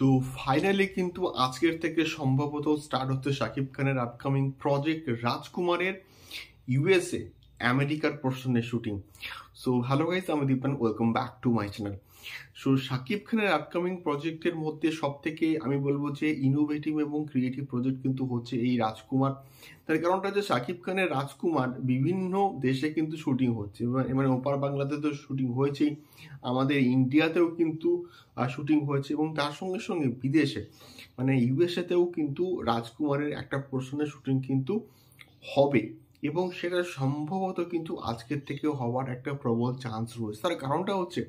তো ফাইনালি কিন্তু আজকের থেকে সম্ভবত স্টার্ট হচ্ছে শাকিব খানের আপকামিং প্রজেক্ট রাজকুমারের ইউএসএ আমেরিকার পোর্শনের শুটিং সো হ্যালো গাইস আমি Dipan welcome back to my channel so Shakib খানের আপকামিং প্রজেক্টের মধ্যে সব থেকে আমি বলবো যে ইনোভেটিভ এবং ক্রিয়েটিভ প্রজেক্ট কিন্তু হচ্ছে এই রাজকুমার তার কারণটা যে শাকিব খানের রাজকুমার বিভিন্ন দেশে কিন্তু শুটিং হচ্ছে মানে ওপার বাংলাতে তো শুটিং হয়েছেই আমাদের ইন্ডিয়াতেও কিন্তু শুটিং হয়েছে এবং তার সঙ্গে সঙ্গে বিদেশে মানে ইউএসএতেও কিন্তু রাজকুমারের একটা প্রশ্নের শুটিং কিন্তু হবে এবং সেটা সম্ভবত কিন্তু আজকের থেকে হওয়ার একটা প্রবল চান্স রয়েছে তার কারণটা হচ্ছে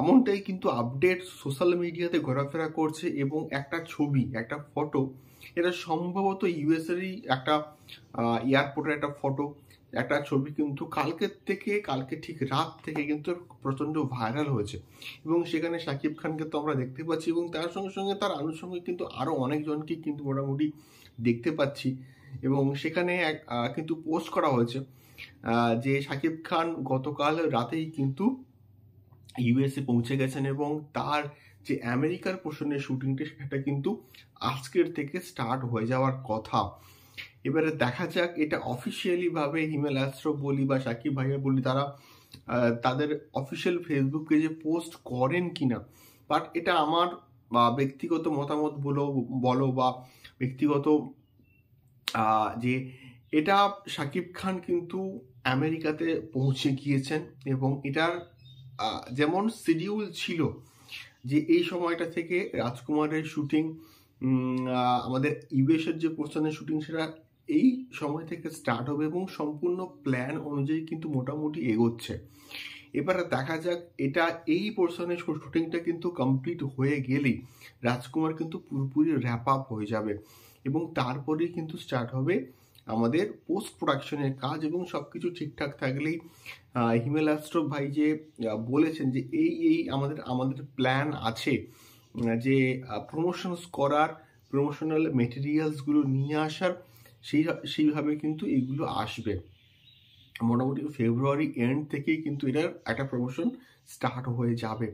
এমনটাই কিন্তু আপডেট সোশ্যাল মিডিয়াতে ঘোরাফেরা করছে এবং একটা ছবি একটা ফটো এটা সম্ভবত ইউএসেরই একটা এয়ারপোর্টের একটা ফটো একটা ছবি কিন্তু কালকের থেকে কালকে ঠিক রাত থেকে কিন্তু প্রচণ্ড ভাইরাল হয়েছে এবং সেখানে শাকিব খানকে তো আমরা দেখতে পাচ্ছি এবং তার সঙ্গে সঙ্গে তার আনুষঙ্গিক কিন্তু আরও অনেকজনকে কিন্তু মোটামুটি দেখতে পাচ্ছি এবং সেখানে এক কিন্তু পোস্ট করা হয়েছে যে শাকিব খান গতকাল রাতেই কিন্তু ইউএসএ পৌঁছে গেছেন এবং তার যে আমেরিকার পোর্শনের শুটিংটা সেটা কিন্তু আজকের থেকে স্টার্ট হয়ে যাওয়ার কথা এবারে দেখা যাক এটা অফিসিয়ালি ভাবে হিমেল আশ্র বলি বা সাকিব ভাইয়া বলি তারা তাদের অফিসিয়াল ফেসবুক পেজে পোস্ট করেন কিনা বাট এটা আমার ব্যক্তিগত মতামত বলো বলো বা ব্যক্তিগত যে এটা শাকিব খান কিন্তু আমেরিকাতে পৌঁছে গিয়েছেন এবং এটার যেমন শিডিউল ছিল যে এই সময়টা থেকে রাজকুমারের শুটিং আমাদের ইউএসের যে পোস্টানের শুটিং সেটা এই সময় থেকে স্টার্ট হবে এবং সম্পূর্ণ প্ল্যান অনুযায়ী কিন্তু মোটামুটি এগোচ্ছে এবার দেখা যাক এটা এই পোর্শনের শুটিংটা কিন্তু কমপ্লিট হয়ে গেলেই রাজকুমার কিন্তু পুরোপুরি র্যাপ আপ হয়ে যাবে এবং তারপরেই কিন্তু স্টার্ট হবে আমাদের পোস্ট প্রোডাকশনের কাজ এবং সব কিছু ঠিকঠাক থাকলেই হিমেল অ্যাস্ট্রো ভাই যে বলেছেন যে এই এই আমাদের আমাদের প্ল্যান আছে যে প্রমোশনস করার প্রমোশনাল মেটেরিয়ালসগুলো নিয়ে আসার সেই সেইভাবে কিন্তু এগুলো আসবে মোটামুটি ফেব্রুয়ারি এন্ড থেকেই কিন্তু এটার একটা প্রমোশন স্টার্ট হয়ে যাবে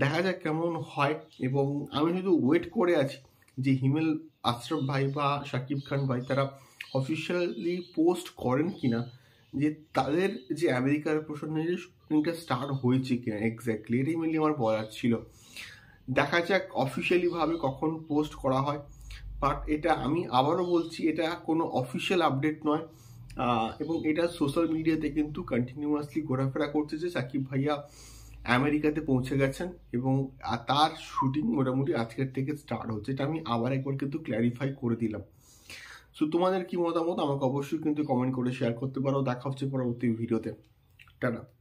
দেখা যাক কেমন হয় এবং আমি শুধু ওয়েট করে আছি যে হিমেল আশরফ ভাই বা শাকিব খান ভাই তারা অফিসিয়ালি পোস্ট করেন কিনা যে তাদের যে আমেরিকার প্রসঙ্গে যে শুটিংটা স্টার্ট হয়েছে কিনা এক্স্যাক্টলি এটাই মিলিয়ে আমার বলার ছিল দেখা যাক অফিসিয়ালিভাবে কখন পোস্ট করা হয় বাট এটা আমি আবারও বলছি এটা কোনো অফিসিয়াল আপডেট নয় এবং এটা সোশ্যাল মিডিয়াতে কিন্তু কন্টিনিউয়াসলি ঘোরাফেরা করছে যে সাকিব ভাইয়া আমেরিকাতে পৌঁছে গেছেন এবং তার শুটিং মোটামুটি আজকের থেকে স্টার্ট হচ্ছে এটা আমি আবার একবার কিন্তু ক্ল্যারিফাই করে দিলাম সো তোমাদের কী মতামত আমাকে অবশ্যই কিন্তু কমেন্ট করে শেয়ার করতে পারো দেখা হচ্ছে পরবর্তী ভিডিওতে টাটা